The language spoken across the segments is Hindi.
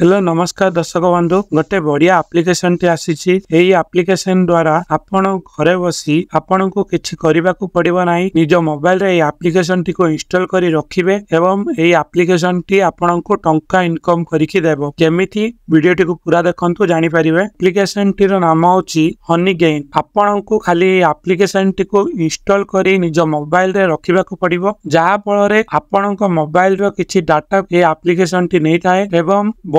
हेलो नमस्कार दर्शक बंधु गोटे बढ़िया आप्लिकेसन टी आई आप्लिकेसन द्वारा आपण घरे बसी आपण को किसी करने को पड़ो ना निज मोबाइल रे आप्लिकेसन टी को इंस्टॉल कर रखिबे एवं आप्लिकेसन टी आपण को टंका इनकम करके देव टी पूरा देखु जानीपर आप्लिकेसन टी नाम हूँ हनी गेन आपण को खाली आप्लिकेसन टी को इंस्टॉल कर निज मोबाइल रखा पड़ो जहाँ फल आपण मोबाइल रो किसी डाटा ये आप्लिकेसन टी नहीं थाए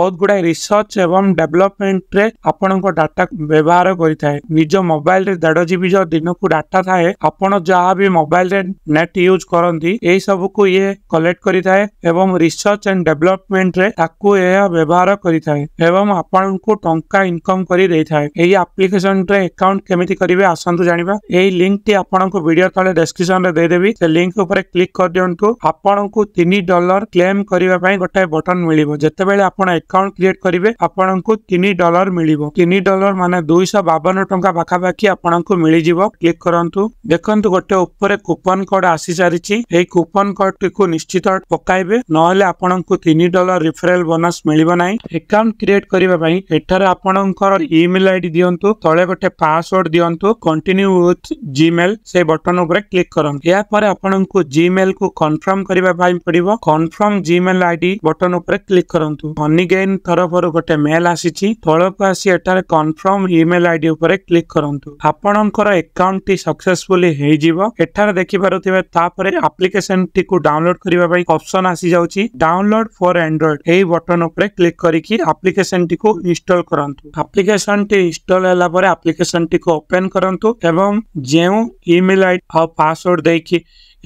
बहुत गुडा रिसर्च एवं डेवलपमेंट रे आपण को डाटा व्यवहार करिथाय निजो मोबाइल रे डाटा जीबी जो दिन को डाटा थाए आपण जहां भी मोबाइल रे नेट यूज करंती ए सब को ये कलेक्ट करिथाय एवं रिसर्च एंड डेवलपमेंट रे ताको ए व्यवहार करिथाय एवं आपण को टंका इनकम करि देथाय एही एप्लीकेशन रे अकाउंट केमिति करिवे आसंतु जानिबा एही लिंक टी आपण को वीडियो तले डिस्क्रिप्शन रे दे देबी से लिंक ऊपर क्लिक कर दियंतु आपण को 3 डॉलर क्लेम करिवे पई गोटा बटन मिलिबो जते बेले आपण एक ଆକାଉଣ୍ଟ କ୍ରିଏଟ୍ କରିବେ ଆପଣଙ୍କୁ ତିନି ଡଲର ମିଳିବ ତିନି ଡଲର ମାନେ ଦୁଇଶହ ବାବନ ଟଙ୍କା ପାଖାପାଖି ଆପଣଙ୍କୁ ମିଳିଯିବ କ୍ଲିକ୍ କରନ୍ତୁ ଦେଖନ୍ତୁ ଗୋଟେ ଉପରେ କୁପନ କୋଡ୍ ଆସି ସାରିଛି ଏଇ କୁପନ କୋଡ୍ ଟିକୁ ନିଶ୍ଚିତ ପକାଇବେ ନହେଲେ ଆପଣଙ୍କୁ ତିନି ଡଲର ରିଫରେଲ ବୋନସ ମିଳିବ ନାହିଁ ଆକାଉଣ୍ଟ କ୍ରିଏଟ୍ କରିବା ପାଇଁ ଏଠାରେ ଆପଣଙ୍କର ଇମେଲ ଆଇଡି ଦିଅନ୍ତୁ ତଳେ ଗୋଟେ ପାସୱାର୍ଡ ଦିଅନ୍ତୁ କଣ୍ଟିନ୍ୟୁ ୱିଥ୍ ଜିମେଲ ସେ ବଟନ ଉପରେ କ୍ଲିକ୍ କରନ୍ତୁ ଏହାପରେ ଆପଣଙ୍କୁ ଜିମେଲ କୁ କନଫର୍ମ କରିବା ପାଇଁ ପଡିବ କନଫର୍ମ ଜିମେଲ ଆଇଡି ବଟନ ଉପରେ କ୍ଲିକ୍ କରନ୍ତୁ ହନିଗେ ଡୋମେନ୍ ତରଫରୁ ଗୋଟେ ମେଲ୍ ଆସିଛି ତଳକୁ ଆସି ଏଠାରେ କନଫର୍ମ ଇମେଲ ଆଇଡି ଉପରେ କ୍ଲିକ୍ କରନ୍ତୁ ଆପଣଙ୍କର ଆକାଉଣ୍ଟଟି ସକ୍ସେସଫୁଲି ହେଇଯିବ ଏଠାରେ ଦେଖିପାରୁଥିବେ ତାପରେ ଆପ୍ଲିକେସନଟିକୁ ଡାଉନଲୋଡ କରିବା ପାଇଁ ଅପସନ ଆସିଯାଉଛି ଡାଉନଲୋଡ ଫର ଆଣ୍ଡ୍ରଏଡ ଏହି ବଟନ ଉପରେ କ୍ଲିକ୍ କରିକି ଆପ୍ଲିକେସନଟିକୁ ଇନଷ୍ଟଲ କରନ୍ତୁ ଆପ୍ଲିକେସନଟି ଇନଷ୍ଟଲ ହେଲା ପରେ ଆପ୍ଲିକେସନଟିକୁ ଓପେନ କରନ୍ତୁ ଏବଂ ଯେଉଁ ଇମେଲ ଆଇଡି ଆଉ ପାସୱାର୍ଡ ଦେଇକି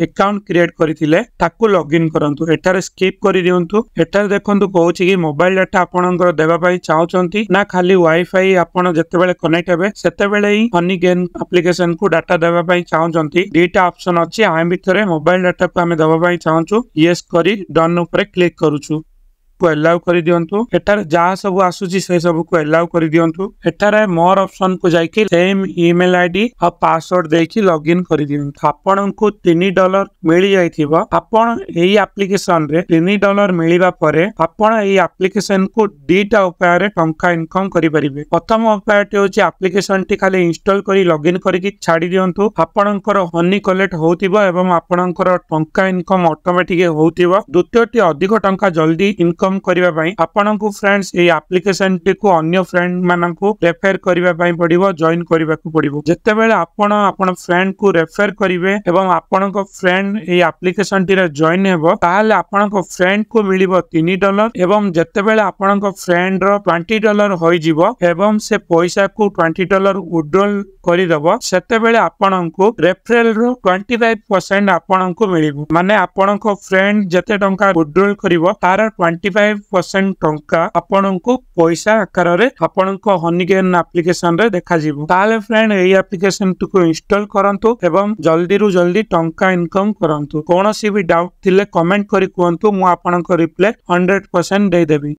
ଏକାଉଣ୍ଟ କ୍ରିଏଟ୍ କରିଥିଲେ ତାକୁ ଲଗଇନ୍ କରନ୍ତୁ ଏଠାରେ ସ୍କିପ୍ କରିଦିଅନ୍ତୁ ଏଠାରେ ଦେଖନ୍ତୁ କହୁଛି କି ମୋବାଇଲ ଡାଟା ଆପଣଙ୍କର ଦେବା ପାଇଁ ଚାହୁଁଛନ୍ତି ନା ଖାଲି ୱାଇଫାଇ ଆପଣ ଯେତେବେଳେ କନେକ୍ଟ ହେବେ ସେତେବେଳେ ହିଁ ହନି ଗେନ୍ ଆପ୍ଲିକେସନକୁ ଡାଟା ଦେବା ପାଇଁ ଚାହୁଁଛନ୍ତି ଦୁଇଟା ଅପସନ୍ ଅଛି ଆମ ଭିତରେ ମୋବାଇଲ ଡାଟାକୁ ଆମେ ଦେବା ପାଇଁ ଚାହୁଁଛୁ ୟେସ୍ କରି ଡନ୍ ଉପରେ କ୍ଲିକ୍ କରୁଛୁ को एलाउ कर दिंतु एठार जहाँ सब आसूसी को एलाउ कर दिंतु एठार मोर ऑप्शन को जाकि सेम इमेल आईडी और पासवर्ड देखिए लग इन कर दिंतु आपण को 3 डॉलर मिल जाइथिबो आपण एही एप्लीकेशन रे को दीटा उपाय रे इनकम करि प्रथम उपाय टे होची टी खाली इंस्टॉल करी लॉग इन कर छाडी दिंतु आपणकर हनी कलेक्ट होउथिबो आपणकर टंका इनकम ऑटोमेटिक होउथिबो द्वितीयटी अधिक टंका जल्दी इनकम ଇନକମ୍ କରିବା ପାଇଁ ଆପଣଙ୍କୁ ଫ୍ରେଣ୍ଡସ୍ ଏଇ ଆପ୍ଲିକେସନ ଟିକୁ ଅନ୍ୟ ଫ୍ରେଣ୍ଡ ମାନଙ୍କୁ ରେଫର କରିବା ପାଇଁ ପଡିବ ଜଏନ୍ କରିବାକୁ ପଡିବ ଯେତେବେଳେ ଆପଣ ଆପଣ ଫ୍ରେଣ୍ଡକୁ ରେଫର କରିବେ ଏବଂ ଆପଣଙ୍କ ଫ୍ରେଣ୍ଡ ଏଇ ଆପ୍ଲିକେସନଟିରେ ଜଏନ୍ ହେବ ତାହେଲେ ଆପଣଙ୍କ ଫ୍ରେଣ୍ଡକୁ ମିଳିବ ତିନି ଡଲର ଏବଂ ଯେତେବେଳେ ଆପଣଙ୍କ ଫ୍ରେଣ୍ଡର ଟ୍ୱେଣ୍ଟି ଡଲର ହୋଇଯିବ ଏବଂ ସେ ପଇସାକୁ ଟ୍ୱେଣ୍ଟି ଡଲର ଉଡ୍ରୋଲ୍ କରିଦେବ ସେତେବେଳେ ଆପଣଙ୍କୁ ରେଫରେଲର ଟ୍ୱେଣ୍ଟି ଫାଇଭ ପରସେଣ୍ଟ ଆପଣଙ୍କୁ ମିଳିବ ମାନେ ଆପଣଙ୍କ ଫ୍ରେଣ୍ଡ ଯେତେ ଟଙ୍କା ଉଡ୍ରୋଲ୍ କରିବ ତାର ଟ୍ୱେଣ୍ଟି फाइव परसेंट ଟଙ୍କା ଆପଣଙ୍କୁ ପଇସା ଆକାରରେ ଆପଣଙ୍କ ହନିଗେନ୍ ଆପ୍ଲିକେସନ ରେ ଦେଖାଯିବ ତାହେଲେ ଫ୍ରେଣ୍ଡ ଏଇ ଆପ୍ଲିକେସନ ଟିକୁ ଇନଷ୍ଟଲ କରନ୍ତୁ ଏବଂ ଜଲ୍ଦିରୁ ଜଲ୍ଦି ଟଙ୍କା ଇନକମ୍ କରନ୍ତୁ କୌଣସି ବି ଡାଉଟ୍ ଥିଲେ କମେଣ୍ଟ କରି କୁହନ୍ତୁ ମୁଁ ଆପଣଙ୍କ ରିପ୍ଲାଏ ହଣ୍ଡ୍ରେଡ୍ ପରସେଣ୍ଟ ଦେଇଦେବି